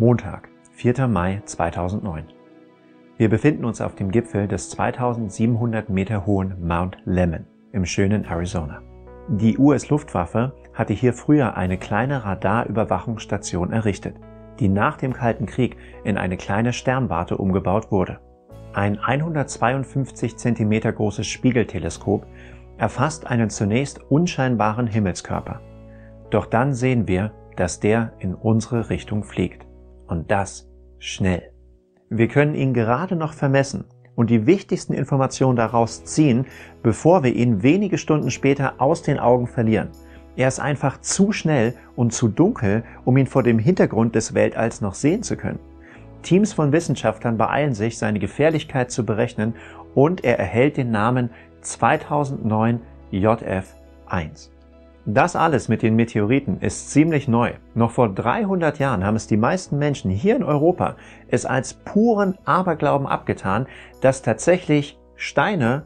Montag, 4. Mai 2009. Wir befinden uns auf dem Gipfel des 2700 Meter hohen Mount Lemmon im schönen Arizona. Die US-Luftwaffe hatte hier früher eine kleine Radarüberwachungsstation errichtet, die nach dem Kalten Krieg in eine kleine Sternwarte umgebaut wurde. Ein 152 cm großes Spiegelteleskop erfasst einen zunächst unscheinbaren Himmelskörper. Doch dann sehen wir, dass der in unsere Richtung fliegt und das schnell. Wir können ihn gerade noch vermessen und die wichtigsten Informationen daraus ziehen, bevor wir ihn wenige Stunden später aus den Augen verlieren. Er ist einfach zu schnell und zu dunkel, um ihn vor dem Hintergrund des Weltalls noch sehen zu können. Teams von Wissenschaftlern beeilen sich, seine Gefährlichkeit zu berechnen und er erhält den Namen 2009 JF1. Das alles mit den Meteoriten ist ziemlich neu. Noch vor 300 Jahren haben es die meisten Menschen hier in Europa es als puren Aberglauben abgetan, dass tatsächlich Steine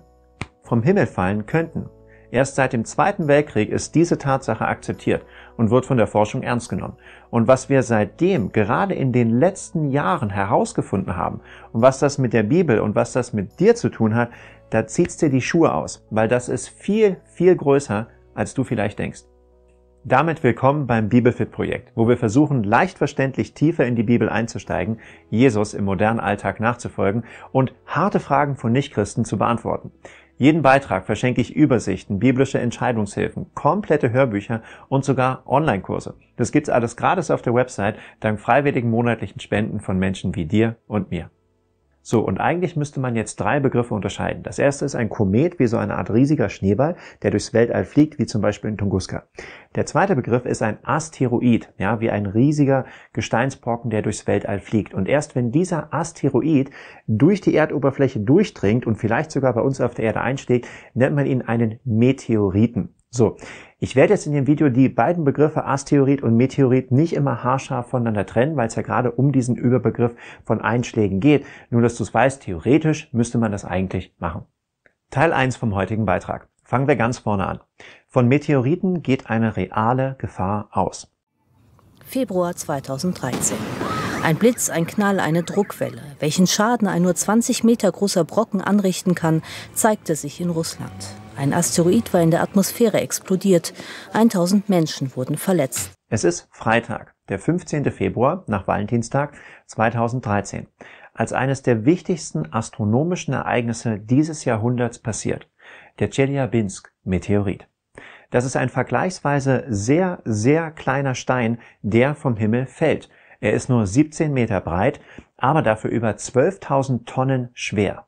vom Himmel fallen könnten. Erst seit dem Zweiten Weltkrieg ist diese Tatsache akzeptiert und wird von der Forschung ernst genommen. Und was wir seitdem gerade in den letzten Jahren herausgefunden haben und was das mit der Bibel und was das mit dir zu tun hat, da zieht's dir die Schuhe aus, weil das ist viel, viel größer als du vielleicht denkst. Damit willkommen beim Bibelfit-Projekt, wo wir versuchen, leicht verständlich tiefer in die Bibel einzusteigen, Jesus im modernen Alltag nachzufolgen und harte Fragen von Nichtchristen zu beantworten. Jeden Beitrag verschenke ich Übersichten, biblische Entscheidungshilfen, komplette Hörbücher und sogar Online-Kurse. Das gibt's alles gratis auf der Website dank freiwilligen monatlichen Spenden von Menschen wie dir und mir. So, und eigentlich müsste man jetzt drei Begriffe unterscheiden. Das erste ist ein Komet, wie so eine Art riesiger Schneeball, der durchs Weltall fliegt, wie zum Beispiel in Tunguska. Der zweite Begriff ist ein Asteroid, ja, wie ein riesiger Gesteinsbrocken, der durchs Weltall fliegt. Und erst wenn dieser Asteroid durch die Erdoberfläche durchdringt und vielleicht sogar bei uns auf der Erde einschlägt, nennt man ihn einen Meteoriten. So, ich werde jetzt in dem Video die beiden Begriffe Asteroid und Meteorit nicht immer haarscharf voneinander trennen, weil es ja gerade um diesen Überbegriff von Einschlägen geht. Nur, dass du es weißt, theoretisch müsste man das eigentlich machen. Teil 1 vom heutigen Beitrag. Fangen wir ganz vorne an. Von Meteoriten geht eine reale Gefahr aus. Februar 2013. Ein Blitz, ein Knall, eine Druckwelle. Welchen Schaden ein nur 20 Meter großer Brocken anrichten kann, zeigte sich in Russland. Ein Asteroid war in der Atmosphäre explodiert. 1000 Menschen wurden verletzt. Es ist Freitag, der 15. Februar nach Valentinstag 2013, als eines der wichtigsten astronomischen Ereignisse dieses Jahrhunderts passiert. Der Chelyabinsk-Meteorit. Das ist ein vergleichsweise sehr, sehr kleiner Stein, der vom Himmel fällt. Er ist nur 17 Meter breit, aber dafür über 12.000 Tonnen schwer.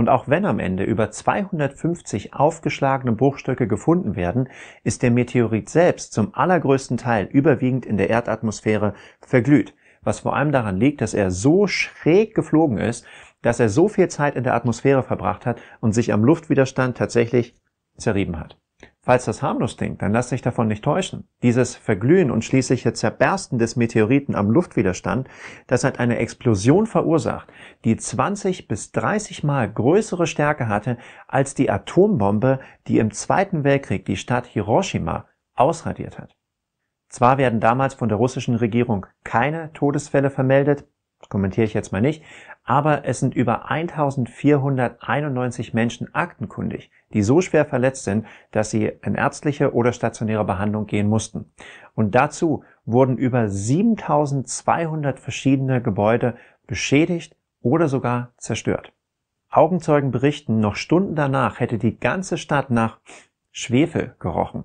Und auch wenn am Ende über 250 aufgeschlagene Bruchstücke gefunden werden, ist der Meteorit selbst zum allergrößten Teil überwiegend in der Erdatmosphäre verglüht, was vor allem daran liegt, dass er so schräg geflogen ist, dass er so viel Zeit in der Atmosphäre verbracht hat und sich am Luftwiderstand tatsächlich zerrieben hat. Falls das harmlos klingt, dann lass dich davon nicht täuschen. Dieses Verglühen und schließliche Zerbersten des Meteoriten am Luftwiderstand, das hat eine Explosion verursacht, die 20 bis 30 mal größere Stärke hatte als die Atombombe, die im Zweiten Weltkrieg die Stadt Hiroshima ausradiert hat. Zwar werden damals von der russischen Regierung keine Todesfälle vermeldet, kommentiere ich jetzt mal nicht, aber es sind über 1491 Menschen aktenkundig, die so schwer verletzt sind, dass sie in ärztliche oder stationäre Behandlung gehen mussten. Und dazu wurden über 7200 verschiedene Gebäude beschädigt oder sogar zerstört. Augenzeugen berichten, noch Stunden danach hätte die ganze Stadt nach Schwefel gerochen.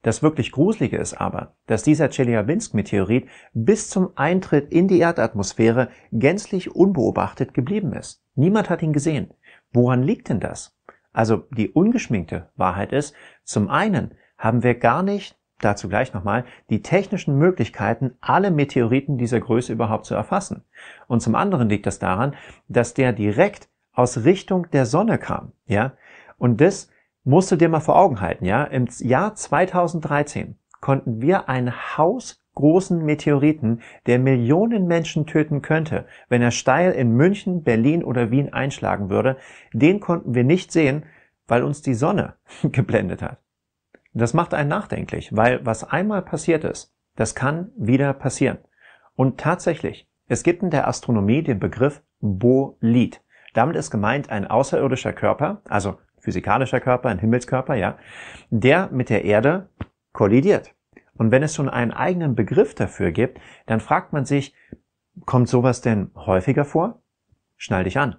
Das wirklich Gruselige ist aber, dass dieser Chelyabinsk-Meteorit bis zum Eintritt in die Erdatmosphäre gänzlich unbeobachtet geblieben ist. Niemand hat ihn gesehen. Woran liegt denn das? Also die ungeschminkte Wahrheit ist, zum einen haben wir gar nicht, dazu gleich nochmal, die technischen Möglichkeiten, alle Meteoriten dieser Größe überhaupt zu erfassen. Und zum anderen liegt das daran, dass der direkt aus Richtung der Sonne kam, ja. Und das musst du dir mal vor Augen halten, ja. Im Jahr 2013 konnten wir ein Haus großen Meteoriten, der Millionen Menschen töten könnte, wenn er steil in München, Berlin oder Wien einschlagen würde, den konnten wir nicht sehen, weil uns die Sonne geblendet hat. Das macht einen nachdenklich, weil was einmal passiert ist, das kann wieder passieren. Und tatsächlich, es gibt in der Astronomie den Begriff Bolid. Damit ist gemeint ein außerirdischer Körper, also physikalischer Körper, ein Himmelskörper, ja, der mit der Erde kollidiert. Und wenn es schon einen eigenen Begriff dafür gibt, dann fragt man sich, kommt sowas denn häufiger vor? Schnall dich an.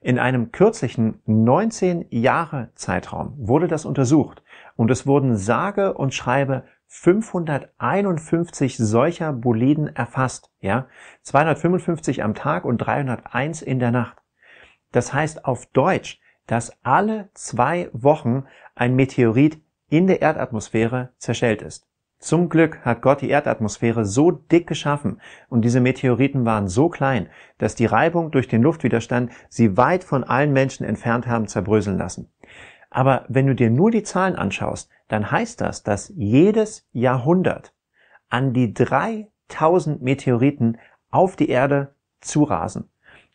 In einem kürzlichen 19 Jahre Zeitraum wurde das untersucht und es wurden sage und schreibe 551 solcher Boliden erfasst, ja? 255 am Tag und 301 in der Nacht. Das heißt auf Deutsch, dass alle zwei Wochen ein Meteorit in der Erdatmosphäre zerschellt ist. Zum Glück hat Gott die Erdatmosphäre so dick geschaffen und diese Meteoriten waren so klein, dass die Reibung durch den Luftwiderstand sie weit von allen Menschen entfernt haben zerbröseln lassen. Aber wenn du dir nur die Zahlen anschaust, dann heißt das, dass jedes Jahrhundert an die 3000 Meteoriten auf die Erde zurasen.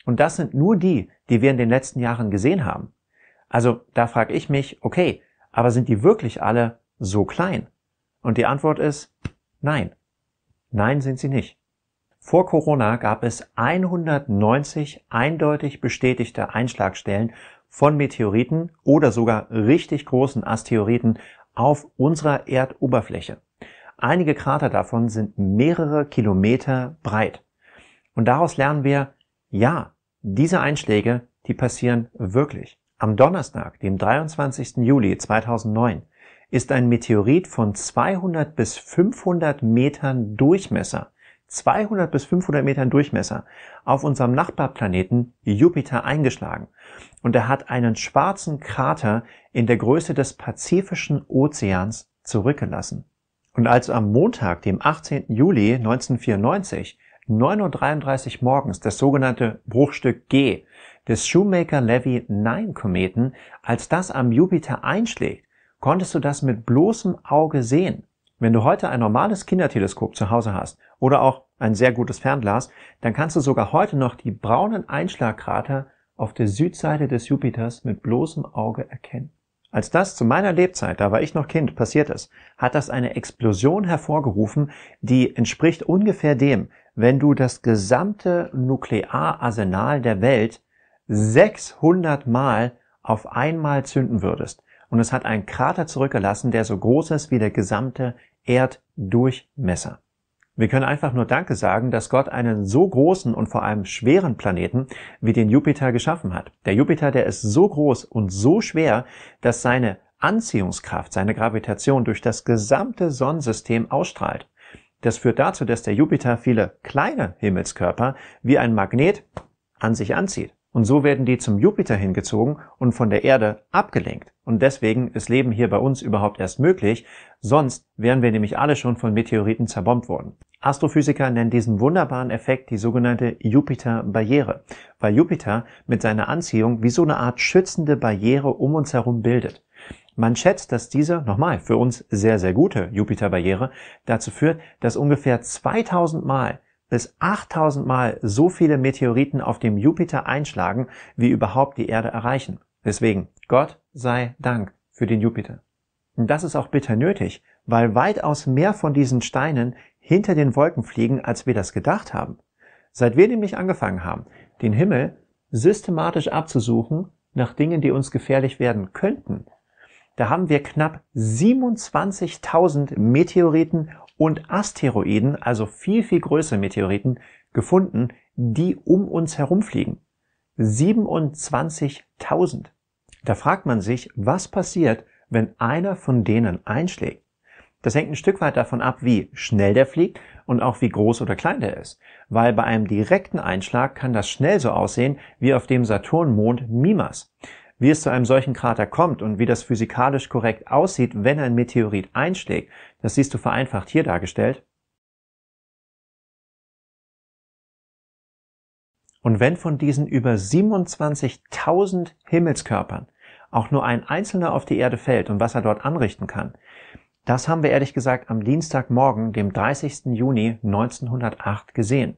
Und das sind nur die, die wir in den letzten Jahren gesehen haben. Also da frage ich mich, okay, aber sind die wirklich alle so klein? Und die Antwort ist nein. Nein sind sie nicht. Vor Corona gab es 190 eindeutig bestätigte Einschlagstellen von Meteoriten oder sogar richtig großen Asteroiden auf unserer Erdoberfläche. Einige Krater davon sind mehrere Kilometer breit. Und daraus lernen wir, ja, diese Einschläge, die passieren wirklich. Am Donnerstag, dem 23. Juli 2009, ist ein Meteorit von 200 bis 500 Metern Durchmesser, 200 bis 500 Metern Durchmesser, auf unserem Nachbarplaneten Jupiter eingeschlagen. Und er hat einen schwarzen Krater in der Größe des Pazifischen Ozeans zurückgelassen. Und als am Montag, dem 18. Juli 1994, 9.33 Uhr morgens das sogenannte Bruchstück G des Shoemaker-Levy 9-Kometen, als das am Jupiter einschlägt, konntest du das mit bloßem Auge sehen. Wenn du heute ein normales Kinderteleskop zu Hause hast oder auch ein sehr gutes Fernglas, dann kannst du sogar heute noch die braunen Einschlagkrater auf der Südseite des Jupiters mit bloßem Auge erkennen. Als das zu meiner Lebzeit, da war ich noch Kind, passiert ist, hat das eine Explosion hervorgerufen, die entspricht ungefähr dem, wenn du das gesamte Nukleararsenal der Welt 600 Mal auf einmal zünden würdest und es hat einen Krater zurückgelassen, der so groß ist wie der gesamte Erddurchmesser. Wir können einfach nur Danke sagen, dass Gott einen so großen und vor allem schweren Planeten wie den Jupiter geschaffen hat. Der Jupiter, der ist so groß und so schwer, dass seine Anziehungskraft, seine Gravitation durch das gesamte Sonnensystem ausstrahlt. Das führt dazu, dass der Jupiter viele kleine Himmelskörper wie ein Magnet an sich anzieht. Und so werden die zum Jupiter hingezogen und von der Erde abgelenkt. Und deswegen ist Leben hier bei uns überhaupt erst möglich, sonst wären wir nämlich alle schon von Meteoriten zerbombt worden. Astrophysiker nennen diesen wunderbaren Effekt die sogenannte Jupiter-Barriere, weil Jupiter mit seiner Anziehung wie so eine Art schützende Barriere um uns herum bildet. Man schätzt, dass diese, nochmal, für uns sehr, sehr gute Jupiter-Barriere dazu führt, dass ungefähr 2000 Mal bis 8000 Mal so viele Meteoriten auf dem Jupiter einschlagen, wie überhaupt die Erde erreichen. Deswegen Gott sei Dank für den Jupiter. Und das ist auch bitter nötig, weil weitaus mehr von diesen Steinen hinter den Wolken fliegen, als wir das gedacht haben. Seit wir nämlich angefangen haben, den Himmel systematisch abzusuchen nach Dingen, die uns gefährlich werden könnten, da haben wir knapp 27.000 Meteoriten und Asteroiden, also viel, viel größere Meteoriten, gefunden, die um uns herumfliegen. 27.000. Da fragt man sich, was passiert, wenn einer von denen einschlägt. Das hängt ein Stück weit davon ab, wie schnell der fliegt und auch wie groß oder klein der ist. Weil bei einem direkten Einschlag kann das schnell so aussehen wie auf dem Saturnmond Mimas. Wie es zu einem solchen Krater kommt und wie das physikalisch korrekt aussieht, wenn ein Meteorit einschlägt, das siehst du vereinfacht hier dargestellt. Und wenn von diesen über 27.000 Himmelskörpern auch nur ein einzelner auf die Erde fällt und was er dort anrichten kann, das haben wir ehrlich gesagt am Dienstagmorgen, dem 30. Juni 1908 gesehen.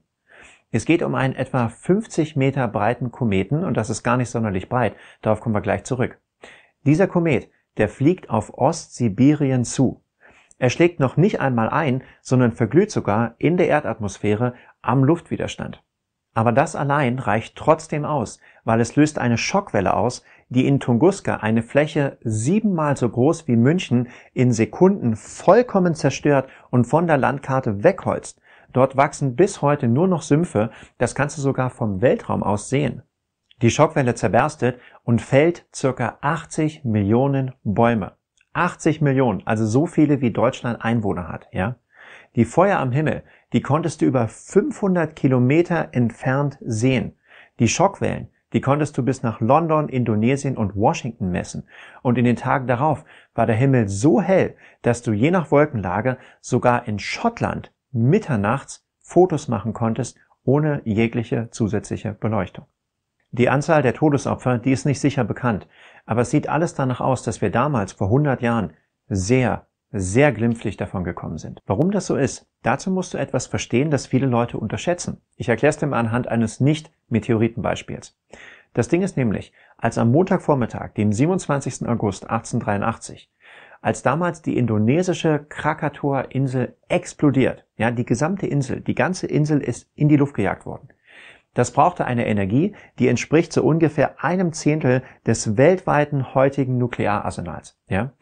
Es geht um einen etwa 50 Meter breiten Kometen und das ist gar nicht sonderlich breit, darauf kommen wir gleich zurück. Dieser Komet, der fliegt auf Ostsibirien zu. Er schlägt noch nicht einmal ein, sondern verglüht sogar in der Erdatmosphäre am Luftwiderstand. Aber das allein reicht trotzdem aus, weil es löst eine Schockwelle aus, die in Tunguska eine Fläche siebenmal so groß wie München in Sekunden vollkommen zerstört und von der Landkarte wegholzt. Dort wachsen bis heute nur noch Sümpfe, das kannst du sogar vom Weltraum aus sehen. Die Schockwelle zerberstet und fällt circa 80 Millionen Bäume. 80 Millionen, also so viele wie Deutschland Einwohner hat, ja. Die Feuer am Himmel, die konntest du über 500 Kilometer entfernt sehen. Die Schockwellen, die konntest du bis nach London, Indonesien und Washington messen. Und in den Tagen darauf war der Himmel so hell, dass du je nach Wolkenlage sogar in Schottland mitternachts Fotos machen konntest, ohne jegliche zusätzliche Beleuchtung. Die Anzahl der Todesopfer, die ist nicht sicher bekannt, aber es sieht alles danach aus, dass wir damals vor 100 Jahren sehr, sehr glimpflich davon gekommen sind. Warum das so ist, dazu musst du etwas verstehen, das viele Leute unterschätzen. Ich erkläre es dir mal anhand eines Nicht-Meteoritenbeispiels. Das Ding ist nämlich, als am Montagvormittag, dem 27. August 1883, als damals die indonesische Krakatoer Insel explodiert. Ja, die gesamte Insel, die ganze Insel ist in die Luft gejagt worden. Das brauchte eine Energie, die entspricht so ungefähr einem Zehntel des weltweiten heutigen Nukleararsenals. Ja?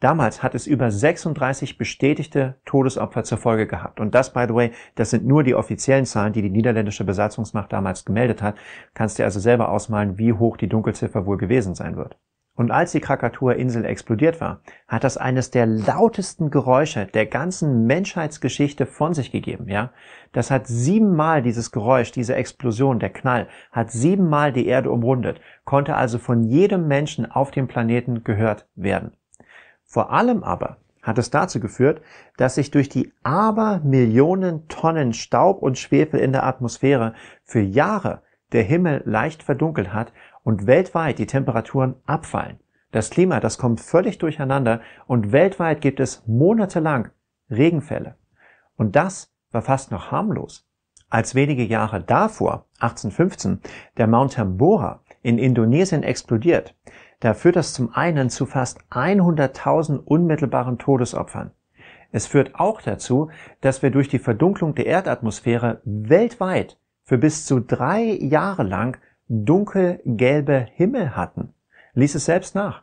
Damals hat es über 36 bestätigte Todesopfer zur Folge gehabt. Und das, by the way, das sind nur die offiziellen Zahlen, die die niederländische Besatzungsmacht damals gemeldet hat. Kannst dir also selber ausmalen, wie hoch die Dunkelziffer wohl gewesen sein wird. Und als die Krakatoer Insel explodiert war, hat das eines der lautesten Geräusche der ganzen Menschheitsgeschichte von sich gegeben, ja. Das hat siebenmal dieses Geräusch, diese Explosion, der Knall, hat siebenmal die Erde umrundet, konnte also von jedem Menschen auf dem Planeten gehört werden. Vor allem aber hat es dazu geführt, dass sich durch die Abermillionen Tonnen Staub und Schwefel in der Atmosphäre für Jahre der Himmel leicht verdunkelt hat und weltweit die Temperaturen abfallen. Das Klima, das kommt völlig durcheinander und weltweit gibt es monatelang Regenfälle. Und das war fast noch harmlos. Als wenige Jahre davor, 1815, der Mount Tambora in Indonesien explodiert, da führt das zum einen zu fast 100.000 unmittelbaren Todesopfern. Es führt auch dazu, dass wir durch die Verdunklung der Erdatmosphäre weltweit für bis zu drei Jahre lang dunkelgelbe Himmel hatten. Lies es selbst nach.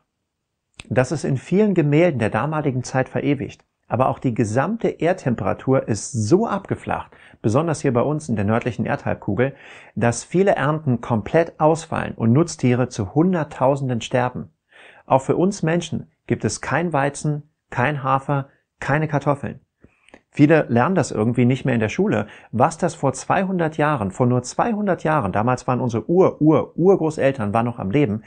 Das ist in vielen Gemälden der damaligen Zeit verewigt. Aber auch die gesamte Erdtemperatur ist so abgeflacht, besonders hier bei uns in der nördlichen Erdhalbkugel, dass viele Ernten komplett ausfallen und Nutztiere zu Hunderttausenden sterben. Auch für uns Menschen gibt es kein Weizen, kein Hafer, keine Kartoffeln. Viele lernen das irgendwie nicht mehr in der Schule. Was das vor 200 Jahren, vor nur 200 Jahren, damals waren unsere Ur-Ur-Urgroßeltern waren noch am Leben,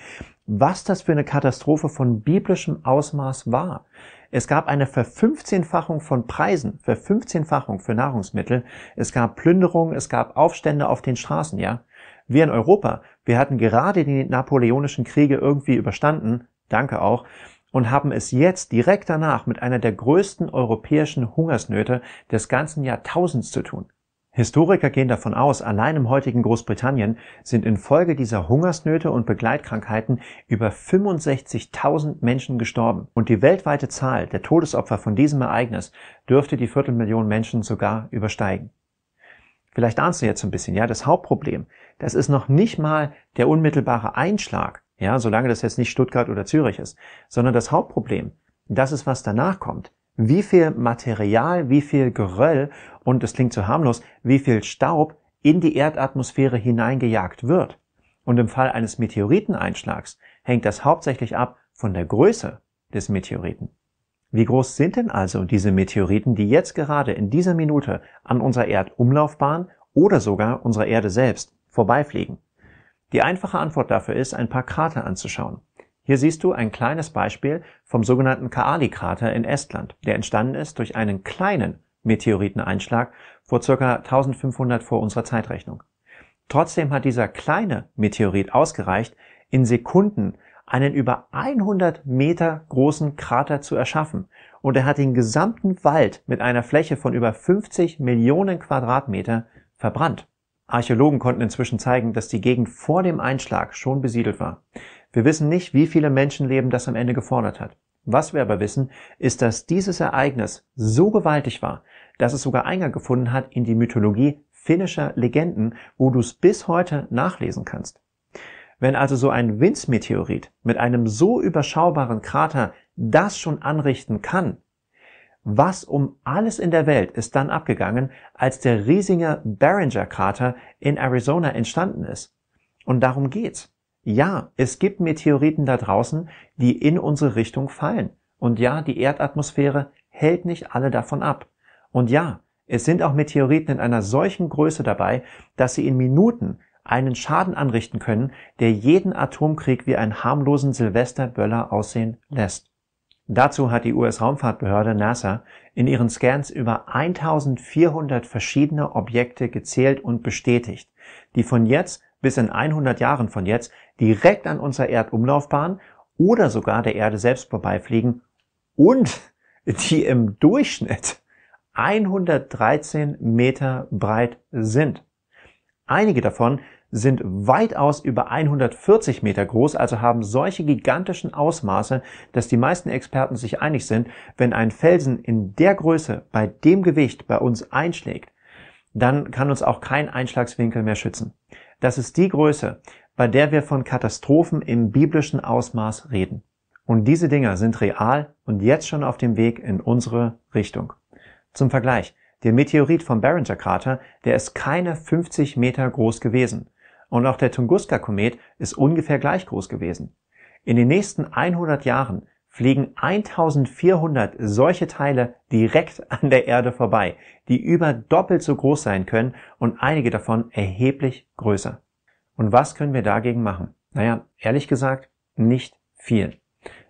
was das für eine Katastrophe von biblischem Ausmaß war. Es gab eine Verfünfzehnfachung von Preisen, Verfünfzehnfachung für Nahrungsmittel. Es gab Plünderungen, es gab Aufstände auf den Straßen, ja. Wir in Europa, wir hatten gerade die napoleonischen Kriege irgendwie überstanden, danke auch, und haben es jetzt direkt danach mit einer der größten europäischen Hungersnöte des ganzen Jahrtausends zu tun. Historiker gehen davon aus, allein im heutigen Großbritannien sind infolge dieser Hungersnöte und Begleitkrankheiten über 65.000 Menschen gestorben und die weltweite Zahl der Todesopfer von diesem Ereignis dürfte die Viertelmillion Menschen sogar übersteigen. Vielleicht ahnst du jetzt ein bisschen, ja, das Hauptproblem, das ist noch nicht mal der unmittelbare Einschlag ja, solange das jetzt nicht Stuttgart oder Zürich ist, sondern das Hauptproblem, das ist, was danach kommt. Wie viel Material, wie viel Geröll, und das klingt so harmlos, wie viel Staub in die Erdatmosphäre hineingejagt wird. Und im Fall eines Meteoriteneinschlags hängt das hauptsächlich ab von der Größe des Meteoriten. Wie groß sind denn also diese Meteoriten, die jetzt gerade in dieser Minute an unserer Erdumlaufbahn oder sogar unserer Erde selbst vorbeifliegen? Die einfache Antwort dafür ist, ein paar Krater anzuschauen. Hier siehst du ein kleines Beispiel vom sogenannten Kaali-Krater in Estland, der entstanden ist durch einen kleinen Meteoriteneinschlag vor ca. 1500 vor unserer Zeitrechnung. Trotzdem hat dieser kleine Meteorit ausgereicht, in Sekunden einen über 100 Meter großen Krater zu erschaffen und er hat den gesamten Wald mit einer Fläche von über 50 Millionen Quadratmeter verbrannt. Archäologen konnten inzwischen zeigen, dass die Gegend vor dem Einschlag schon besiedelt war. Wir wissen nicht, wie viele Menschenleben das am Ende gefordert hat. Was wir aber wissen, ist, dass dieses Ereignis so gewaltig war, dass es sogar Eingang gefunden hat in die Mythologie finnischer Legenden, wo du es bis heute nachlesen kannst. Wenn also so ein winz mit einem so überschaubaren Krater das schon anrichten kann, was um alles in der Welt ist dann abgegangen, als der riesige Barringer-Krater in Arizona entstanden ist? Und darum geht's. Ja, es gibt Meteoriten da draußen, die in unsere Richtung fallen. Und ja, die Erdatmosphäre hält nicht alle davon ab. Und ja, es sind auch Meteoriten in einer solchen Größe dabei, dass sie in Minuten einen Schaden anrichten können, der jeden Atomkrieg wie einen harmlosen Silvesterböller aussehen lässt. Dazu hat die US-Raumfahrtbehörde NASA in ihren Scans über 1400 verschiedene Objekte gezählt und bestätigt, die von jetzt bis in 100 Jahren von jetzt direkt an unserer Erdumlaufbahn oder sogar der Erde selbst vorbeifliegen und die im Durchschnitt 113 Meter breit sind. Einige davon sind weitaus über 140 Meter groß, also haben solche gigantischen Ausmaße, dass die meisten Experten sich einig sind, wenn ein Felsen in der Größe bei dem Gewicht bei uns einschlägt, dann kann uns auch kein Einschlagswinkel mehr schützen. Das ist die Größe, bei der wir von Katastrophen im biblischen Ausmaß reden. Und diese Dinger sind real und jetzt schon auf dem Weg in unsere Richtung. Zum Vergleich, der Meteorit vom Barringer Krater, der ist keine 50 Meter groß gewesen und auch der Tunguska-Komet ist ungefähr gleich groß gewesen. In den nächsten 100 Jahren fliegen 1400 solche Teile direkt an der Erde vorbei, die über doppelt so groß sein können und einige davon erheblich größer. Und was können wir dagegen machen? Naja, ehrlich gesagt, nicht viel.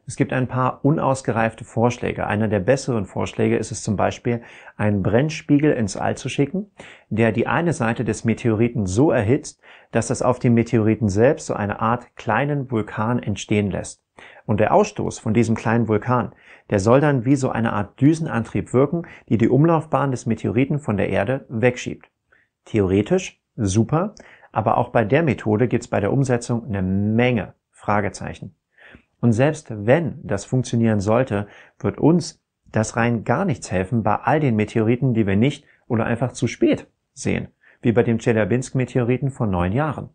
Es gibt ein paar unausgereifte Vorschläge. Einer der besseren Vorschläge ist es zum Beispiel, einen Brennspiegel ins All zu schicken, der die eine Seite des Meteoriten so erhitzt, dass das auf dem Meteoriten selbst so eine Art kleinen Vulkan entstehen lässt. Und der Ausstoß von diesem kleinen Vulkan, der soll dann wie so eine Art Düsenantrieb wirken, die die Umlaufbahn des Meteoriten von der Erde wegschiebt. Theoretisch super, aber auch bei der Methode gibt's bei der Umsetzung eine Menge Fragezeichen. Und selbst wenn das funktionieren sollte, wird uns das rein gar nichts helfen bei all den Meteoriten, die wir nicht oder einfach zu spät sehen, wie bei dem Chelyabinsk-Meteoriten vor neun Jahren.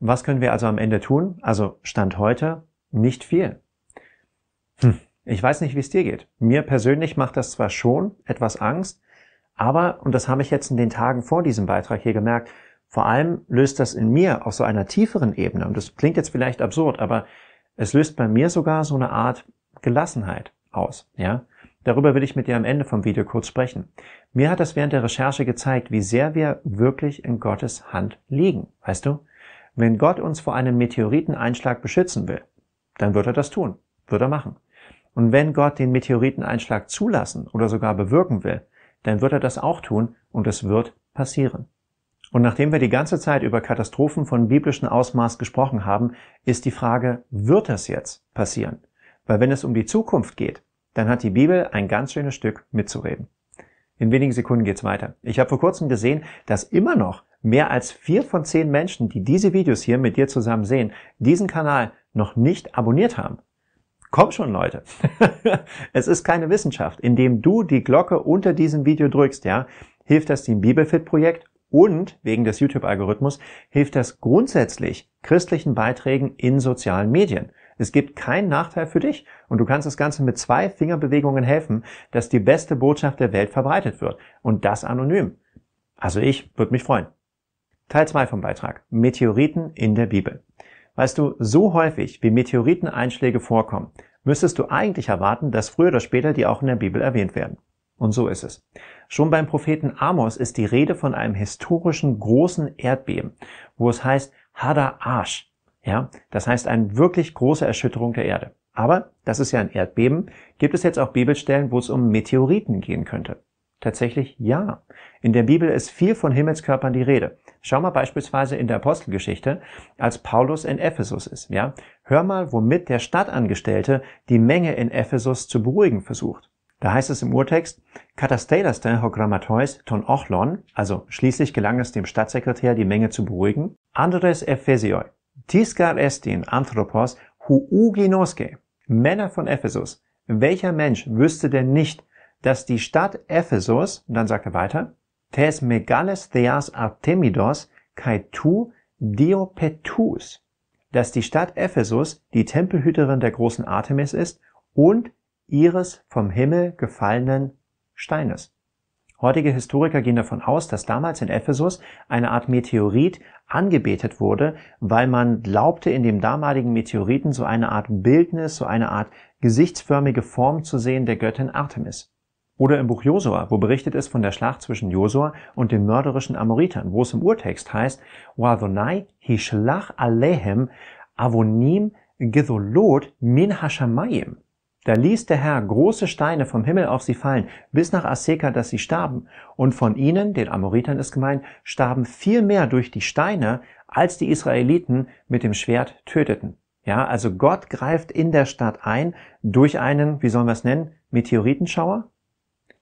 Was können wir also am Ende tun? Also Stand heute nicht viel. Hm, ich weiß nicht, wie es dir geht. Mir persönlich macht das zwar schon etwas Angst, aber, und das habe ich jetzt in den Tagen vor diesem Beitrag hier gemerkt, vor allem löst das in mir auf so einer tieferen Ebene, und das klingt jetzt vielleicht absurd, aber es löst bei mir sogar so eine Art Gelassenheit aus, ja. Darüber will ich mit dir am Ende vom Video kurz sprechen. Mir hat das während der Recherche gezeigt, wie sehr wir wirklich in Gottes Hand liegen, weißt du? Wenn Gott uns vor einem Meteoriteneinschlag beschützen will, dann wird er das tun, wird er machen. Und wenn Gott den Meteoriteneinschlag zulassen oder sogar bewirken will, dann wird er das auch tun und es wird passieren. Und nachdem wir die ganze Zeit über Katastrophen von biblischem Ausmaß gesprochen haben, ist die Frage, wird das jetzt passieren? Weil wenn es um die Zukunft geht, dann hat die Bibel ein ganz schönes Stück mitzureden. In wenigen Sekunden geht's weiter. Ich habe vor kurzem gesehen, dass immer noch mehr als vier von zehn Menschen, die diese Videos hier mit dir zusammen sehen, diesen Kanal noch nicht abonniert haben. Komm schon, Leute. es ist keine Wissenschaft. Indem du die Glocke unter diesem Video drückst, ja, hilft das dem Bibelfit-Projekt und wegen des YouTube-Algorithmus hilft das grundsätzlich christlichen Beiträgen in sozialen Medien. Es gibt keinen Nachteil für dich und du kannst das Ganze mit zwei Fingerbewegungen helfen, dass die beste Botschaft der Welt verbreitet wird und das anonym. Also ich würde mich freuen. Teil 2 vom Beitrag. Meteoriten in der Bibel. Weißt du, so häufig wie Meteoriteneinschläge vorkommen, müsstest du eigentlich erwarten, dass früher oder später die auch in der Bibel erwähnt werden. Und so ist es. Schon beim Propheten Amos ist die Rede von einem historischen großen Erdbeben, wo es heißt Hada Arsch. Ja, das heißt eine wirklich große Erschütterung der Erde. Aber das ist ja ein Erdbeben. Gibt es jetzt auch Bibelstellen, wo es um Meteoriten gehen könnte? Tatsächlich ja. In der Bibel ist viel von Himmelskörpern die Rede. Schau mal beispielsweise in der Apostelgeschichte, als Paulus in Ephesus ist. Ja, hör mal, womit der Stadtangestellte die Menge in Ephesus zu beruhigen versucht. Da heißt es im Urtext, Katastaste hogramateus ton ochlon, also schließlich gelang es dem Stadtsekretär, die Menge zu beruhigen, andres ephesioi, tiskar estin anthropos hu uginoske, Männer von Ephesus, welcher Mensch wüsste denn nicht, dass die Stadt Ephesus, und dann sagt er weiter, tes megales theas artemidos kai tu diopetus, dass die Stadt Ephesus die Tempelhüterin der großen Artemis ist und ihres vom Himmel gefallenen Steines. Heutige Historiker gehen davon aus, dass damals in Ephesus eine Art Meteorit angebetet wurde, weil man glaubte, in dem damaligen Meteoriten so eine Art Bildnis, so eine Art gesichtsförmige Form zu sehen der Göttin Artemis. Oder im Buch Josua, wo berichtet ist von der Schlacht zwischen Josua und den mörderischen Amoritern, wo es im Urtext heißt, Wadonai hishlach alehem avonim gedolot min hashamayim. Da ließ der Herr große Steine vom Himmel auf sie fallen, bis nach Aseka, dass sie starben. Und von ihnen, den Amoritern ist gemeint, starben viel mehr durch die Steine, als die Israeliten mit dem Schwert töteten. Ja, also Gott greift in der Stadt ein durch einen, wie sollen wir es nennen, Meteoritenschauer.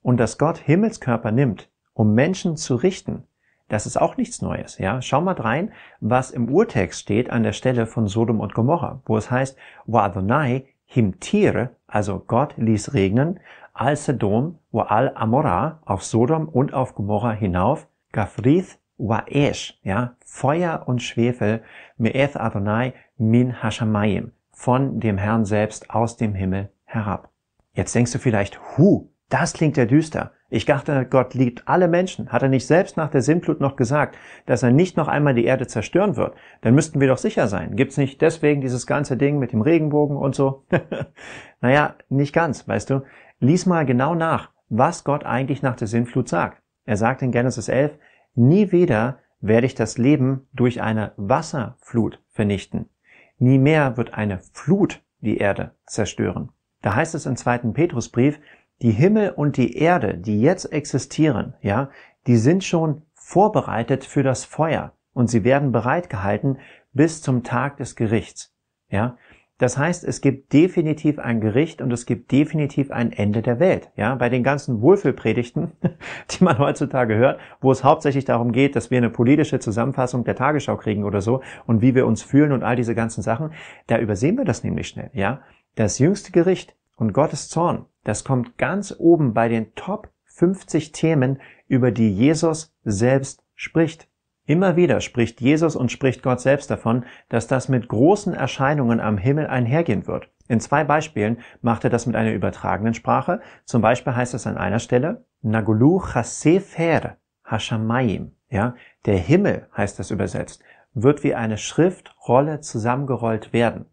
Und dass Gott Himmelskörper nimmt, um Menschen zu richten, das ist auch nichts Neues. Ja, schau mal rein, was im Urtext steht an der Stelle von Sodom und Gomorra, wo es heißt, Wa Adonai Himtiere, also Gott ließ regnen, al-Sedom wa al Amora auf Sodom und auf Gomorra hinauf, Gafrith wa Esh, ja, Feuer und Schwefel, Me'eth Adonai min Hashamayim, von dem Herrn selbst aus dem Himmel herab. Jetzt denkst du vielleicht, hu, das klingt ja düster. Ich dachte, Gott liebt alle Menschen. Hat er nicht selbst nach der Sintflut noch gesagt, dass er nicht noch einmal die Erde zerstören wird? Dann müssten wir doch sicher sein. Gibt's nicht deswegen dieses ganze Ding mit dem Regenbogen und so? naja, nicht ganz, weißt du. Lies mal genau nach, was Gott eigentlich nach der Sintflut sagt. Er sagt in Genesis 11, nie wieder werde ich das Leben durch eine Wasserflut vernichten. Nie mehr wird eine Flut die Erde zerstören. Da heißt es im zweiten Petrusbrief, die Himmel und die Erde, die jetzt existieren, ja, die sind schon vorbereitet für das Feuer und sie werden bereit gehalten bis zum Tag des Gerichts. Ja, das heißt, es gibt definitiv ein Gericht und es gibt definitiv ein Ende der Welt. Ja, bei den ganzen Wohlfühlpredigten, die man heutzutage hört, wo es hauptsächlich darum geht, dass wir eine politische Zusammenfassung der Tagesschau kriegen oder so und wie wir uns fühlen und all diese ganzen Sachen, da übersehen wir das nämlich schnell. Ja, das jüngste Gericht und Gottes Zorn, das kommt ganz oben bei den Top 50 Themen, über die Jesus selbst spricht. Immer wieder spricht Jesus und spricht Gott selbst davon, dass das mit großen Erscheinungen am Himmel einhergehen wird. In zwei Beispielen macht er das mit einer übertragenen Sprache. Zum Beispiel heißt es an einer Stelle, Nagulu chasefer hashamayim. Ja, der Himmel heißt das übersetzt, wird wie eine Schriftrolle zusammengerollt werden.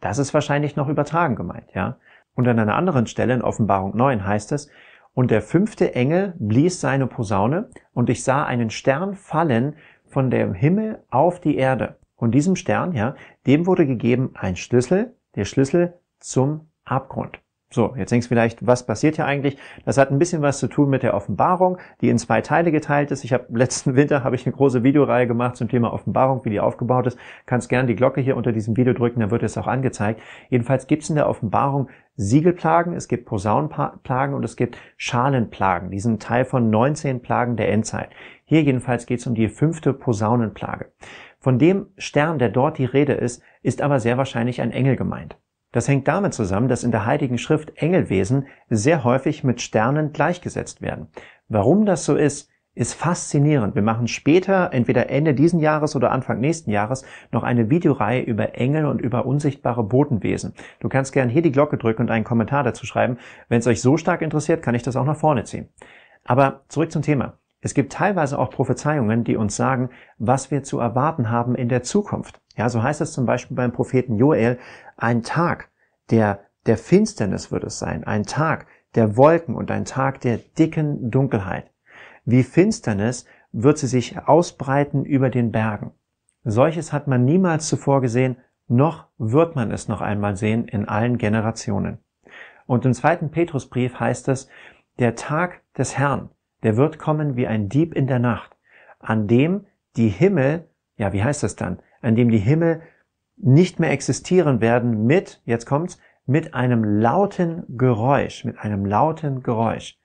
Das ist wahrscheinlich noch übertragen gemeint, ja. Und an einer anderen Stelle in Offenbarung 9 heißt es, und der fünfte Engel blies seine Posaune, und ich sah einen Stern fallen von dem Himmel auf die Erde. Und diesem Stern, ja, dem wurde gegeben ein Schlüssel, der Schlüssel zum Abgrund. So, jetzt denkst du vielleicht, was passiert hier eigentlich? Das hat ein bisschen was zu tun mit der Offenbarung, die in zwei Teile geteilt ist. Ich habe letzten Winter habe ich eine große Videoreihe gemacht zum Thema Offenbarung, wie die aufgebaut ist. Kannst gerne die Glocke hier unter diesem Video drücken, dann wird es auch angezeigt. Jedenfalls gibt es in der Offenbarung Siegelplagen, es gibt Posaunenplagen und es gibt Schalenplagen, Die sind Teil von 19 Plagen der Endzeit. Hier jedenfalls geht es um die fünfte Posaunenplage. Von dem Stern, der dort die Rede ist, ist aber sehr wahrscheinlich ein Engel gemeint. Das hängt damit zusammen, dass in der Heiligen Schrift Engelwesen sehr häufig mit Sternen gleichgesetzt werden. Warum das so ist, ist faszinierend. Wir machen später, entweder Ende diesen Jahres oder Anfang nächsten Jahres, noch eine Videoreihe über Engel und über unsichtbare Botenwesen. Du kannst gern hier die Glocke drücken und einen Kommentar dazu schreiben. Wenn es euch so stark interessiert, kann ich das auch nach vorne ziehen. Aber zurück zum Thema. Es gibt teilweise auch Prophezeiungen, die uns sagen, was wir zu erwarten haben in der Zukunft. Ja, so heißt es zum Beispiel beim Propheten Joel, ein Tag der, der Finsternis wird es sein, ein Tag der Wolken und ein Tag der dicken Dunkelheit. Wie Finsternis wird sie sich ausbreiten über den Bergen. Solches hat man niemals zuvor gesehen, noch wird man es noch einmal sehen in allen Generationen. Und im zweiten Petrusbrief heißt es, der Tag des Herrn der wird kommen wie ein Dieb in der Nacht, an dem die Himmel, ja, wie heißt das dann, an dem die Himmel nicht mehr existieren werden mit, jetzt kommt's, mit einem lauten Geräusch, mit einem lauten Geräusch.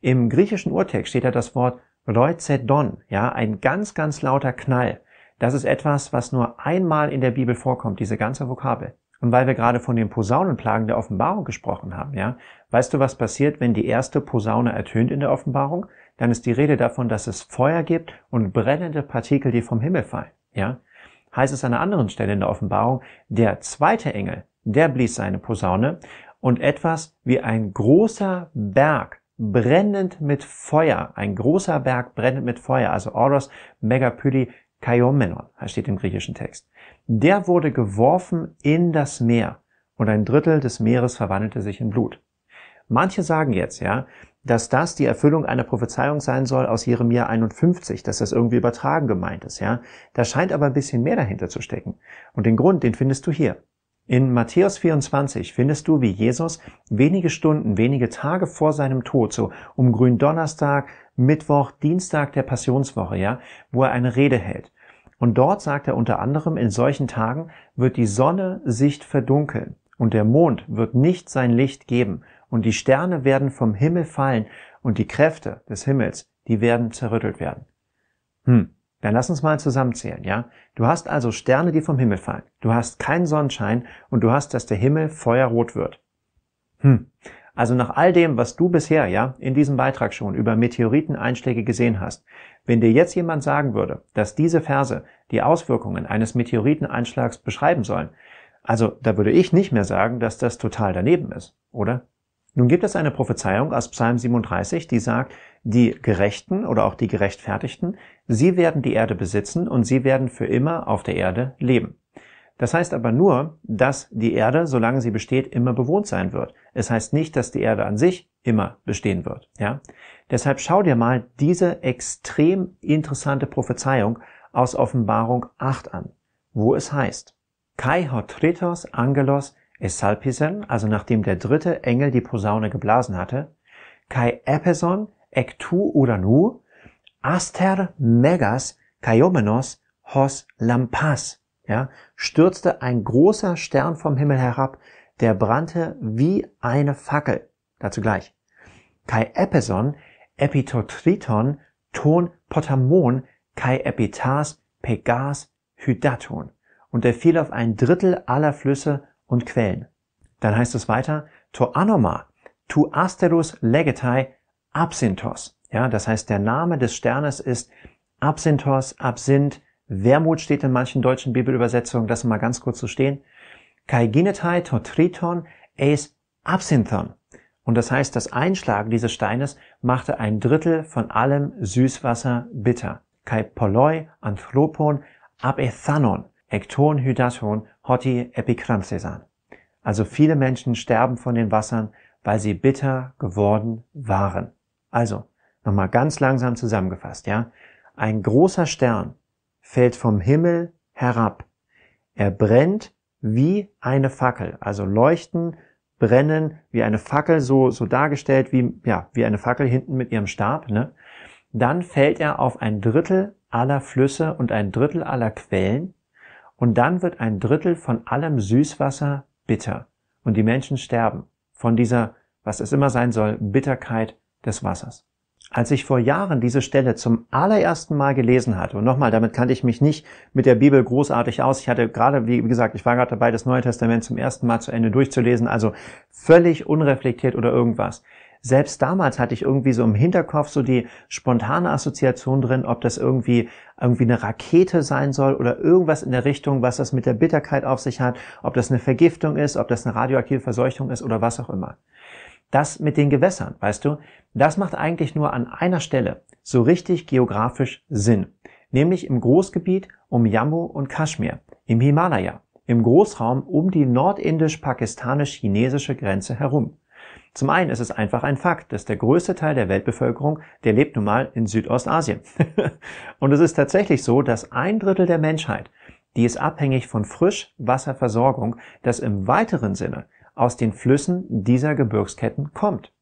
Im griechischen Urtext steht da das Wort Reuzedon, ja, ein ganz, ganz lauter Knall. Das ist etwas, was nur einmal in der Bibel vorkommt, diese ganze Vokabel. Und weil wir gerade von den Posaunenplagen der Offenbarung gesprochen haben, ja, weißt du, was passiert, wenn die erste Posaune ertönt in der Offenbarung? dann ist die Rede davon, dass es Feuer gibt und brennende Partikel, die vom Himmel fallen. Ja? Heißt es an einer anderen Stelle in der Offenbarung, der zweite Engel, der blies seine Posaune und etwas wie ein großer Berg brennend mit Feuer, ein großer Berg brennend mit Feuer, also Oros Megapyli Kaiomenon, steht im griechischen Text. Der wurde geworfen in das Meer und ein Drittel des Meeres verwandelte sich in Blut. Manche sagen jetzt, ja, dass das die Erfüllung einer Prophezeiung sein soll aus Jeremia 51, dass das irgendwie übertragen gemeint ist, ja. Da scheint aber ein bisschen mehr dahinter zu stecken. Und den Grund, den findest du hier. In Matthäus 24 findest du, wie Jesus wenige Stunden, wenige Tage vor seinem Tod, so um Gründonnerstag, Mittwoch, Dienstag der Passionswoche, ja, wo er eine Rede hält. Und dort sagt er unter anderem, in solchen Tagen wird die Sonne sich verdunkeln und der Mond wird nicht sein Licht geben und die Sterne werden vom Himmel fallen und die Kräfte des Himmels, die werden zerrüttelt werden. Hm, dann lass uns mal zusammenzählen, ja? Du hast also Sterne, die vom Himmel fallen. Du hast keinen Sonnenschein und du hast, dass der Himmel feuerrot wird. Hm. Also nach all dem, was du bisher, ja, in diesem Beitrag schon über Meteoriteneinschläge gesehen hast, wenn dir jetzt jemand sagen würde, dass diese Verse die Auswirkungen eines Meteoriteneinschlags beschreiben sollen, also da würde ich nicht mehr sagen, dass das total daneben ist, oder? Nun gibt es eine Prophezeiung aus Psalm 37, die sagt, die Gerechten oder auch die Gerechtfertigten, sie werden die Erde besitzen und sie werden für immer auf der Erde leben. Das heißt aber nur, dass die Erde, solange sie besteht, immer bewohnt sein wird. Es heißt nicht, dass die Erde an sich immer bestehen wird. Ja? Deshalb schau dir mal diese extrem interessante Prophezeiung aus Offenbarung 8 an, wo es heißt, Kai hotritos angelos Esalpisen, also nachdem der dritte Engel die Posaune geblasen hatte, kai epeson ektu uranu, aster megas kaiomenos hos lampas, ja, stürzte ein großer Stern vom Himmel herab, der brannte wie eine Fackel. Dazu gleich. Kai epeson epitotriton ton potamon kai epitas pegas hydaton. Und er fiel auf ein Drittel aller Flüsse und Quellen. Dann heißt es weiter, to anoma, tu asterus legetai absintos. Ja, das heißt, der Name des Sternes ist absintos, absint, Wermut steht in manchen deutschen Bibelübersetzungen, das mal ganz kurz zu so stehen. Kaiginetai to triton es absinthon. Und das heißt, das Einschlagen dieses Steines machte ein Drittel von allem Süßwasser bitter. Kai poloi, anthropon, abethanon, ekton, hydaton Hoti Epikramsesan. Also viele Menschen sterben von den Wassern, weil sie bitter geworden waren. Also, nochmal ganz langsam zusammengefasst, ja. Ein großer Stern fällt vom Himmel herab. Er brennt wie eine Fackel. Also leuchten, brennen wie eine Fackel, so, so dargestellt wie, ja, wie eine Fackel hinten mit ihrem Stab, ne? Dann fällt er auf ein Drittel aller Flüsse und ein Drittel aller Quellen und dann wird ein Drittel von allem Süßwasser bitter. Und die Menschen sterben von dieser, was es immer sein soll, Bitterkeit des Wassers. Als ich vor Jahren diese Stelle zum allerersten Mal gelesen hatte, und nochmal, damit kannte ich mich nicht mit der Bibel großartig aus. Ich hatte gerade, wie gesagt, ich war gerade dabei, das Neue Testament zum ersten Mal zu Ende durchzulesen, also völlig unreflektiert oder irgendwas selbst damals hatte ich irgendwie so im Hinterkopf so die spontane Assoziation drin, ob das irgendwie irgendwie eine Rakete sein soll oder irgendwas in der Richtung, was das mit der Bitterkeit auf sich hat, ob das eine Vergiftung ist, ob das eine radioaktive Verseuchung ist oder was auch immer. Das mit den Gewässern, weißt du, das macht eigentlich nur an einer Stelle so richtig geografisch Sinn, nämlich im Großgebiet um Jammu und Kaschmir, im Himalaya, im Großraum um die nordindisch-pakistanisch-chinesische Grenze herum. Zum einen ist es einfach ein Fakt, dass der größte Teil der Weltbevölkerung, der lebt nun mal in Südostasien. und es ist tatsächlich so, dass ein Drittel der Menschheit, die ist abhängig von Frischwasserversorgung, das im weiteren Sinne aus den Flüssen dieser Gebirgsketten kommt.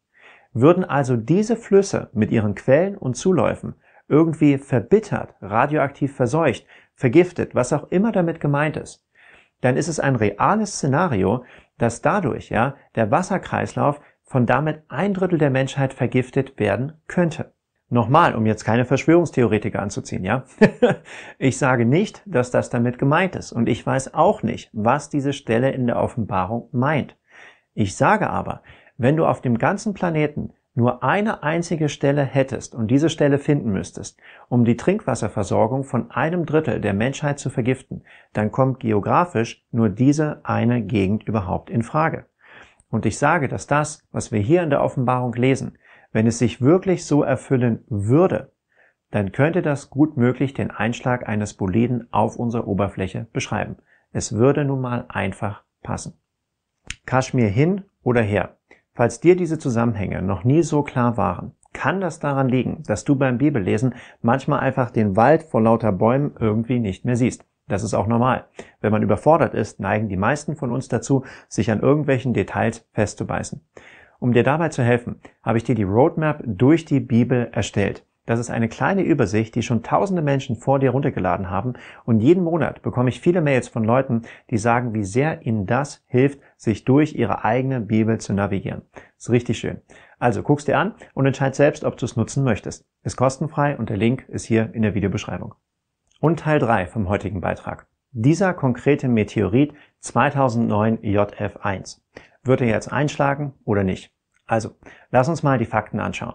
Würden also diese Flüsse mit ihren Quellen und Zuläufen irgendwie verbittert, radioaktiv verseucht, vergiftet, was auch immer damit gemeint ist, dann ist es ein reales Szenario, dass dadurch ja der Wasserkreislauf von damit ein Drittel der Menschheit vergiftet werden könnte. Nochmal, um jetzt keine Verschwörungstheoretiker anzuziehen, ja? ich sage nicht, dass das damit gemeint ist und ich weiß auch nicht, was diese Stelle in der Offenbarung meint. Ich sage aber, wenn du auf dem ganzen Planeten nur eine einzige Stelle hättest und diese Stelle finden müsstest, um die Trinkwasserversorgung von einem Drittel der Menschheit zu vergiften, dann kommt geografisch nur diese eine Gegend überhaupt in Frage. Und ich sage, dass das, was wir hier in der Offenbarung lesen, wenn es sich wirklich so erfüllen würde, dann könnte das gut möglich den Einschlag eines Boliden auf unserer Oberfläche beschreiben. Es würde nun mal einfach passen. Kaschmir hin oder her. Falls dir diese Zusammenhänge noch nie so klar waren, kann das daran liegen, dass du beim Bibellesen manchmal einfach den Wald vor lauter Bäumen irgendwie nicht mehr siehst. Das ist auch normal. Wenn man überfordert ist, neigen die meisten von uns dazu, sich an irgendwelchen Details festzubeißen. Um dir dabei zu helfen, habe ich dir die Roadmap durch die Bibel erstellt. Das ist eine kleine Übersicht, die schon tausende Menschen vor dir runtergeladen haben und jeden Monat bekomme ich viele Mails von Leuten, die sagen, wie sehr ihnen das hilft, sich durch ihre eigene Bibel zu navigieren. Ist richtig schön. Also guck's dir an und entscheid selbst, ob du es nutzen möchtest. Ist kostenfrei und der Link ist hier in der Videobeschreibung. Und Teil 3 vom heutigen Beitrag. Dieser konkrete Meteorit 2009 JF1. Wird er jetzt einschlagen oder nicht? Also, lass uns mal die Fakten anschauen.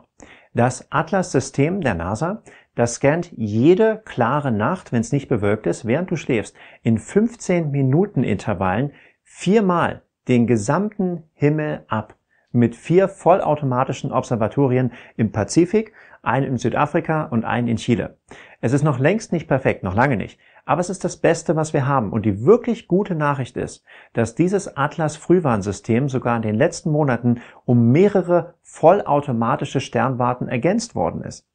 Das Atlas-System der NASA, das scannt jede klare Nacht, wenn es nicht bewölkt ist, während du schläfst, in 15 Minuten Intervallen viermal den gesamten Himmel ab mit vier vollautomatischen Observatorien im Pazifik, einen in Südafrika und einen in Chile. Es ist noch längst nicht perfekt, noch lange nicht, aber es ist das Beste, was wir haben. Und die wirklich gute Nachricht ist, dass dieses Atlas-Frühwarnsystem sogar in den letzten Monaten um mehrere vollautomatische Sternwarten ergänzt worden ist.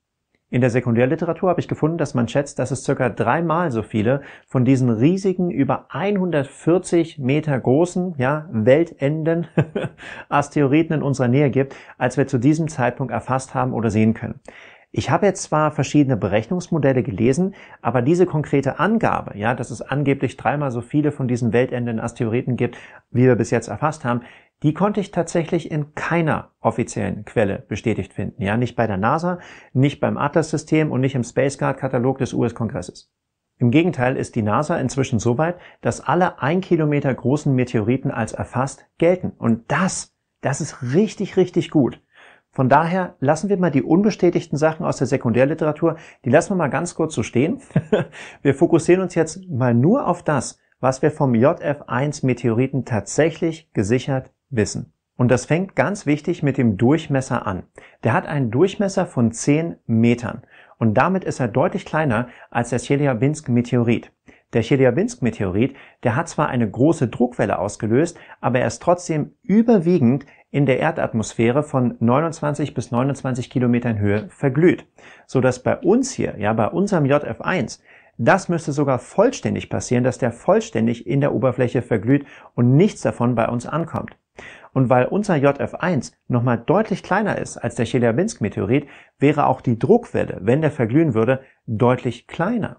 In der Sekundärliteratur habe ich gefunden, dass man schätzt, dass es circa dreimal so viele von diesen riesigen, über 140 Meter großen, ja, Weltenden Asteroiden in unserer Nähe gibt, als wir zu diesem Zeitpunkt erfasst haben oder sehen können. Ich habe jetzt zwar verschiedene Berechnungsmodelle gelesen, aber diese konkrete Angabe, ja, dass es angeblich dreimal so viele von diesen weltenden Asteroiden gibt, wie wir bis jetzt erfasst haben, die konnte ich tatsächlich in keiner offiziellen Quelle bestätigt finden. Ja, nicht bei der NASA, nicht beim Atlas-System und nicht im Space Guard-Katalog des US-Kongresses. Im Gegenteil ist die NASA inzwischen so weit, dass alle ein Kilometer großen Meteoriten als erfasst gelten. Und das, das ist richtig, richtig gut. Von daher lassen wir mal die unbestätigten Sachen aus der Sekundärliteratur, die lassen wir mal ganz kurz so stehen. wir fokussieren uns jetzt mal nur auf das, was wir vom JF1 Meteoriten tatsächlich gesichert wissen. Und das fängt ganz wichtig mit dem Durchmesser an. Der hat einen Durchmesser von 10 Metern und damit ist er deutlich kleiner als der Chelyabinsk Meteorit. Der Chelyabinsk-Meteorit, der hat zwar eine große Druckwelle ausgelöst, aber er ist trotzdem überwiegend in der Erdatmosphäre von 29 bis 29 Kilometern Höhe verglüht, Sodass bei uns hier, ja bei unserem JF1, das müsste sogar vollständig passieren, dass der vollständig in der Oberfläche verglüht und nichts davon bei uns ankommt. Und weil unser JF1 nochmal deutlich kleiner ist als der Chelyabinsk-Meteorit, wäre auch die Druckwelle, wenn der verglühen würde, deutlich kleiner.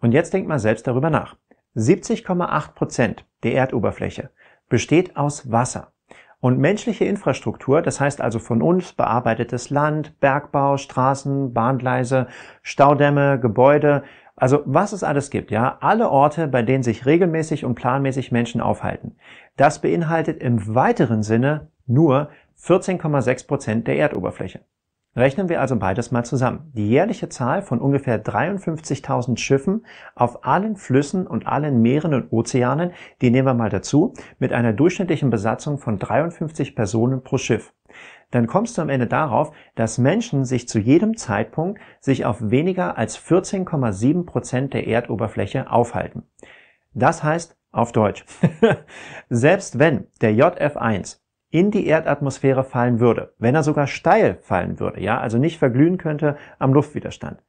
Und jetzt denkt mal selbst darüber nach. 70,8 Prozent der Erdoberfläche besteht aus Wasser. Und menschliche Infrastruktur, das heißt also von uns bearbeitetes Land, Bergbau, Straßen, Bahngleise, Staudämme, Gebäude, also was es alles gibt, ja, alle Orte, bei denen sich regelmäßig und planmäßig Menschen aufhalten. Das beinhaltet im weiteren Sinne nur 14,6 Prozent der Erdoberfläche. Rechnen wir also beides mal zusammen. Die jährliche Zahl von ungefähr 53.000 Schiffen auf allen Flüssen und allen Meeren und Ozeanen, die nehmen wir mal dazu, mit einer durchschnittlichen Besatzung von 53 Personen pro Schiff. Dann kommst du am Ende darauf, dass Menschen sich zu jedem Zeitpunkt sich auf weniger als 14,7 Prozent der Erdoberfläche aufhalten. Das heißt auf Deutsch, selbst wenn der JF1 in die Erdatmosphäre fallen würde, wenn er sogar steil fallen würde, ja, also nicht verglühen könnte am Luftwiderstand.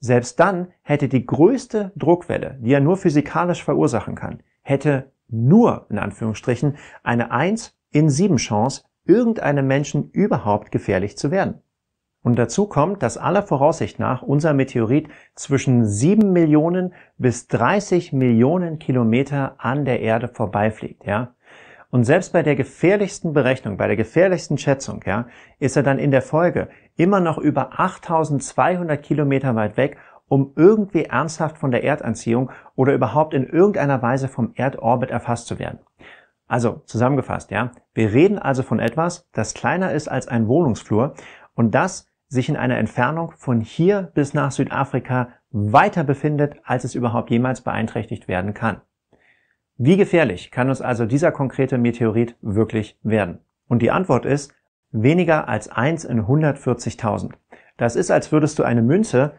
Selbst dann hätte die größte Druckwelle, die er nur physikalisch verursachen kann, hätte nur in Anführungsstrichen eine 1 in 7 Chance, irgendeinem Menschen überhaupt gefährlich zu werden. Und dazu kommt, dass aller Voraussicht nach unser Meteorit zwischen 7 Millionen bis 30 Millionen Kilometer an der Erde vorbeifliegt, ja. Und selbst bei der gefährlichsten Berechnung, bei der gefährlichsten Schätzung, ja, ist er dann in der Folge immer noch über 8200 Kilometer weit weg, um irgendwie ernsthaft von der Erdanziehung oder überhaupt in irgendeiner Weise vom Erdorbit erfasst zu werden. Also zusammengefasst, ja, wir reden also von etwas, das kleiner ist als ein Wohnungsflur und das sich in einer Entfernung von hier bis nach Südafrika weiter befindet, als es überhaupt jemals beeinträchtigt werden kann. Wie gefährlich kann uns also dieser konkrete Meteorit wirklich werden? Und die Antwort ist weniger als eins in 140.000. Das ist, als würdest du eine Münze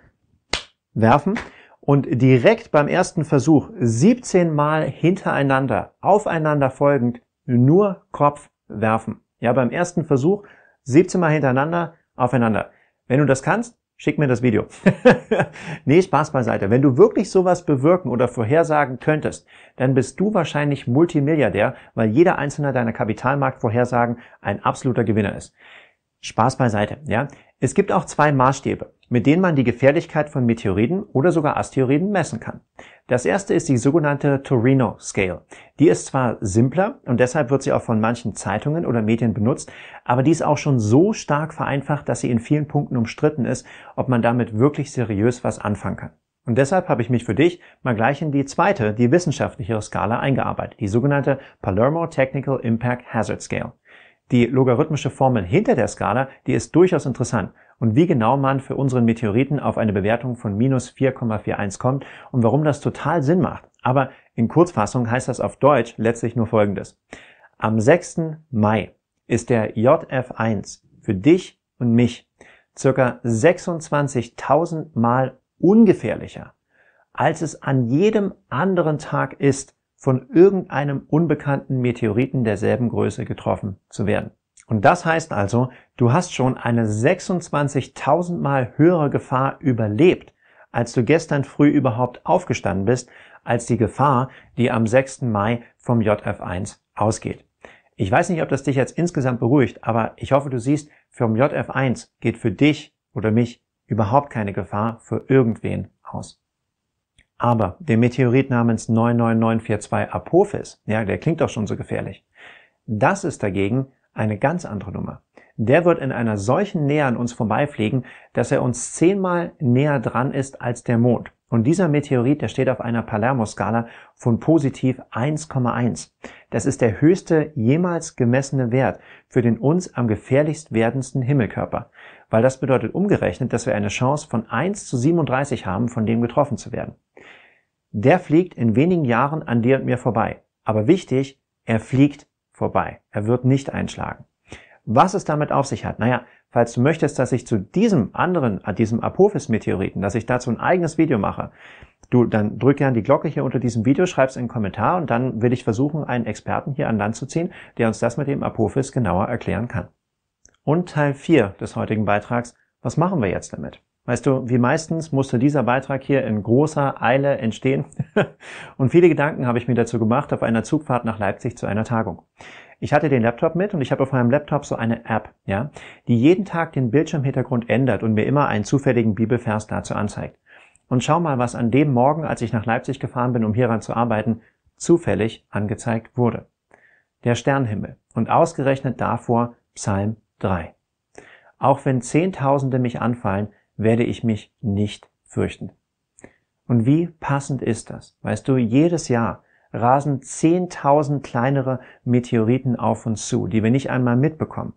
werfen und direkt beim ersten Versuch 17 Mal hintereinander, aufeinander folgend, nur Kopf werfen. Ja, beim ersten Versuch 17 Mal hintereinander, aufeinander. Wenn du das kannst, schick mir das Video. nee, Spaß beiseite. Wenn du wirklich sowas bewirken oder vorhersagen könntest, dann bist du wahrscheinlich Multimilliardär, weil jeder einzelne deiner Kapitalmarktvorhersagen ein absoluter Gewinner ist. Spaß beiseite, ja. Es gibt auch zwei Maßstäbe, mit denen man die Gefährlichkeit von Meteoriten oder sogar Asteroiden messen kann. Das erste ist die sogenannte Torino Scale. Die ist zwar simpler und deshalb wird sie auch von manchen Zeitungen oder Medien benutzt, aber die ist auch schon so stark vereinfacht, dass sie in vielen Punkten umstritten ist, ob man damit wirklich seriös was anfangen kann. Und deshalb habe ich mich für dich mal gleich in die zweite, die wissenschaftlichere Skala eingearbeitet, die sogenannte Palermo Technical Impact Hazard Scale. Die logarithmische Formel hinter der Skala, die ist durchaus interessant und wie genau man für unseren Meteoriten auf eine Bewertung von minus 4,41 kommt und warum das total Sinn macht. Aber in Kurzfassung heißt das auf Deutsch letztlich nur Folgendes. Am 6. Mai ist der JF1 für dich und mich circa 26.000 Mal ungefährlicher, als es an jedem anderen Tag ist von irgendeinem unbekannten Meteoriten derselben Größe getroffen zu werden. Und das heißt also, du hast schon eine 26.000 mal höhere Gefahr überlebt, als du gestern früh überhaupt aufgestanden bist, als die Gefahr, die am 6. Mai vom JF1 ausgeht. Ich weiß nicht, ob das dich jetzt insgesamt beruhigt, aber ich hoffe, du siehst, vom JF1 geht für dich oder mich überhaupt keine Gefahr für irgendwen aus. Aber der Meteorit namens 99942 Apophis, ja, der klingt doch schon so gefährlich. Das ist dagegen eine ganz andere Nummer. Der wird in einer solchen Nähe an uns vorbeifliegen, dass er uns zehnmal näher dran ist als der Mond. Und dieser Meteorit, der steht auf einer Palermo-Skala von positiv 1,1. Das ist der höchste jemals gemessene Wert für den uns am gefährlichst werdendsten Himmelkörper weil das bedeutet umgerechnet, dass wir eine Chance von 1 zu 37 haben, von dem getroffen zu werden. Der fliegt in wenigen Jahren an dir und mir vorbei. Aber wichtig, er fliegt vorbei. Er wird nicht einschlagen. Was es damit auf sich hat? Naja, falls du möchtest, dass ich zu diesem anderen, äh, diesem Apophis-Meteoriten, dass ich dazu ein eigenes Video mache, du, dann drück gerne die Glocke hier unter diesem Video, schreib's in den Kommentar und dann will ich versuchen, einen Experten hier an Land zu ziehen, der uns das mit dem Apophis genauer erklären kann. Und Teil 4 des heutigen Beitrags, was machen wir jetzt damit? Weißt du, wie meistens musste dieser Beitrag hier in großer Eile entstehen und viele Gedanken habe ich mir dazu gemacht auf einer Zugfahrt nach Leipzig zu einer Tagung. Ich hatte den Laptop mit und ich habe auf meinem Laptop so eine App, ja, die jeden Tag den Bildschirmhintergrund ändert und mir immer einen zufälligen Bibelvers dazu anzeigt. Und schau mal, was an dem Morgen, als ich nach Leipzig gefahren bin, um hieran zu arbeiten, zufällig angezeigt wurde. Der Sternhimmel und ausgerechnet davor Psalm 3. Auch wenn Zehntausende mich anfallen, werde ich mich nicht fürchten. Und wie passend ist das? Weißt du, jedes Jahr rasen zehntausend kleinere Meteoriten auf uns zu, die wir nicht einmal mitbekommen.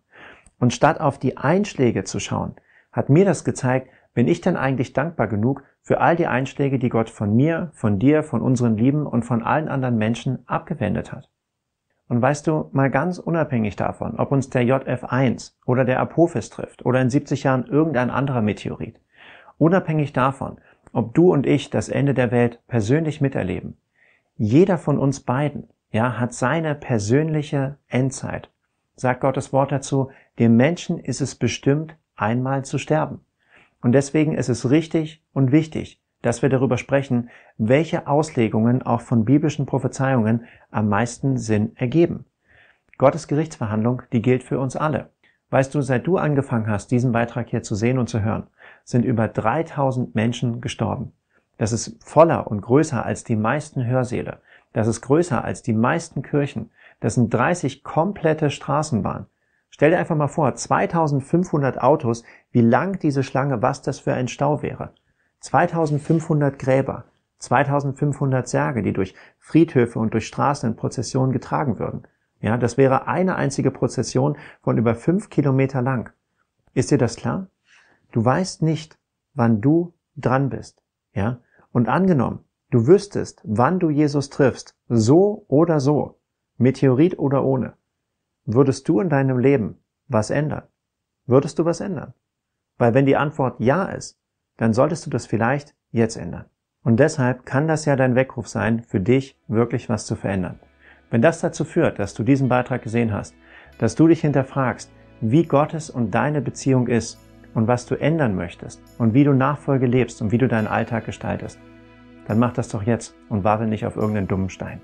Und statt auf die Einschläge zu schauen, hat mir das gezeigt, bin ich denn eigentlich dankbar genug für all die Einschläge, die Gott von mir, von dir, von unseren Lieben und von allen anderen Menschen abgewendet hat? Und weißt du, mal ganz unabhängig davon, ob uns der JF1 oder der Apophis trifft oder in 70 Jahren irgendein anderer Meteorit, unabhängig davon, ob du und ich das Ende der Welt persönlich miterleben, jeder von uns beiden, ja, hat seine persönliche Endzeit. Sagt Gottes Wort dazu, dem Menschen ist es bestimmt, einmal zu sterben. Und deswegen ist es richtig und wichtig, dass wir darüber sprechen, welche Auslegungen auch von biblischen Prophezeiungen am meisten Sinn ergeben. Gottes Gerichtsverhandlung, die gilt für uns alle. Weißt du, seit du angefangen hast, diesen Beitrag hier zu sehen und zu hören, sind über 3000 Menschen gestorben. Das ist voller und größer als die meisten Hörsäle. Das ist größer als die meisten Kirchen. Das sind 30 komplette Straßenbahnen. Stell dir einfach mal vor, 2500 Autos, wie lang diese Schlange, was das für ein Stau wäre. 2500 Gräber, 2500 Särge, die durch Friedhöfe und durch Straßen in Prozessionen getragen würden. Ja, das wäre eine einzige Prozession von über fünf Kilometer lang. Ist dir das klar? Du weißt nicht, wann du dran bist. Ja, und angenommen, du wüsstest, wann du Jesus triffst, so oder so, Meteorit oder ohne, würdest du in deinem Leben was ändern? Würdest du was ändern? Weil wenn die Antwort ja ist, dann solltest du das vielleicht jetzt ändern. Und deshalb kann das ja dein Weckruf sein, für dich wirklich was zu verändern. Wenn das dazu führt, dass du diesen Beitrag gesehen hast, dass du dich hinterfragst, wie Gottes und deine Beziehung ist und was du ändern möchtest und wie du Nachfolge lebst und wie du deinen Alltag gestaltest, dann mach das doch jetzt und wabel nicht auf irgendeinen dummen Stein.